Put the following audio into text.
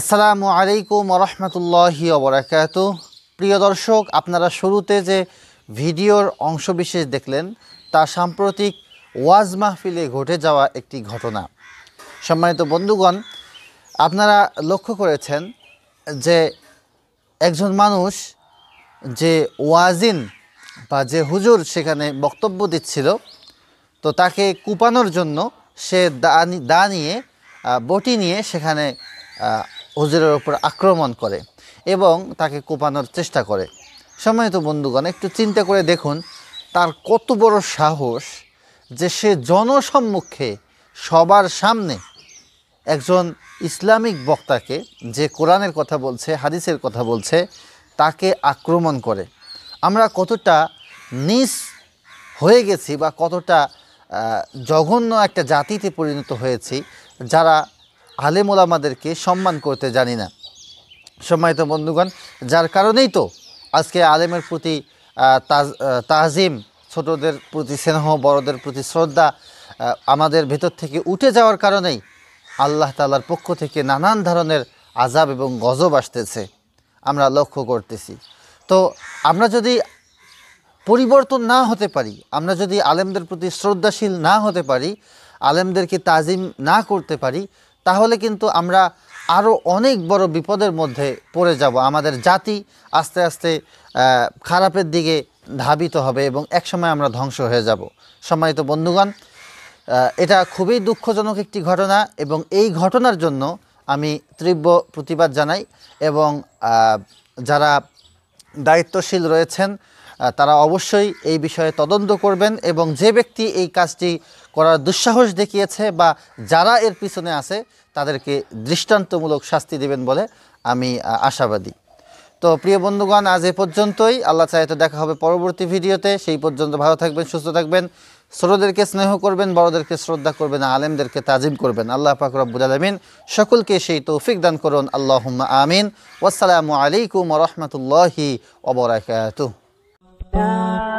আসসালামু আলাইকুম রহমতুল্লাহি অবরাকাত প্রিয় দর্শক আপনারা শুরুতে যে ভিডিওর অংশবিশেষ দেখলেন তা সাম্প্রতিক ওয়াজ মাহফিলে ঘটে যাওয়া একটি ঘটনা সম্মানিত বন্ধুগণ আপনারা লক্ষ্য করেছেন যে একজন মানুষ যে ওয়াজিন বা যে হুজুর সেখানে বক্তব্য দিচ্ছিল তো তাকে কুপানোর জন্য সে দা নিয়ে বটি নিয়ে সেখানে হুজুরের ওপর আক্রমণ করে এবং তাকে কোপানোর চেষ্টা করে তো বন্ধুগণ একটু চিন্তা করে দেখুন তার কত বড় সাহস যে সে জনসম্মুখে সবার সামনে একজন ইসলামিক বক্তাকে যে কোরআনের কথা বলছে হাদিসের কথা বলছে তাকে আক্রমণ করে আমরা কতটা নিস হয়ে গেছি বা কতটা জঘন্য একটা জাতিতে পরিণত হয়েছি যারা আমাদেরকে সম্মান করতে জানি না সম্মানিত বন্ধুগণ যার কারণেই তো আজকে আলেমের প্রতি তাজিম ছোটদের প্রতি স্নেহ বড়দের প্রতি শ্রদ্ধা আমাদের ভেতর থেকে উঠে যাওয়ার কারণেই আল্লাহ তালার পক্ষ থেকে নানান ধরনের আজাব এবং গজব আসতেছে আমরা লক্ষ্য করতেছি তো আমরা যদি পরিবর্তন না হতে পারি আমরা যদি আলেমদের প্রতি শ্রদ্ধাশীল না হতে পারি আলেমদেরকে তাজিম না করতে পারি তাহলে কিন্তু আমরা আরও অনেক বড় বিপদের মধ্যে পড়ে যাব আমাদের জাতি আস্তে আস্তে খারাপের দিকে ধাবিত হবে এবং একসময় আমরা ধ্বংস হয়ে যাব সম্মানিত বন্ধুগণ এটা খুবই দুঃখজনক একটি ঘটনা এবং এই ঘটনার জন্য আমি তীব্র প্রতিবাদ জানাই এবং যারা দায়িত্বশীল রয়েছেন তারা অবশ্যই এই বিষয়ে তদন্ত করবেন এবং যে ব্যক্তি এই কাজটি করার দুঃসাহস দেখিয়েছে বা যারা এর পিছনে আছে তাদেরকে দৃষ্টান্তমূলক শাস্তি দেবেন বলে আমি আশাবাদী তো প্রিয় বন্ধুগণ আজ এ পর্যন্তই আল্লাহ চাই তো দেখা হবে পরবর্তী ভিডিওতে সেই পর্যন্ত ভালো থাকবেন সুস্থ থাকবেন ছোটদেরকে স্নেহ করবেন বড়দেরকে শ্রদ্ধা করবেন আলেমদেরকে তাজিম করবেন আল্লাহ পাক রব্বুল আলমিন সকলকে সেই তৌফিক দান করুন আল্লাহ আমিন ওসালামু আলাইকুম রহমতুল্লাহি ওবরাকাত Bye.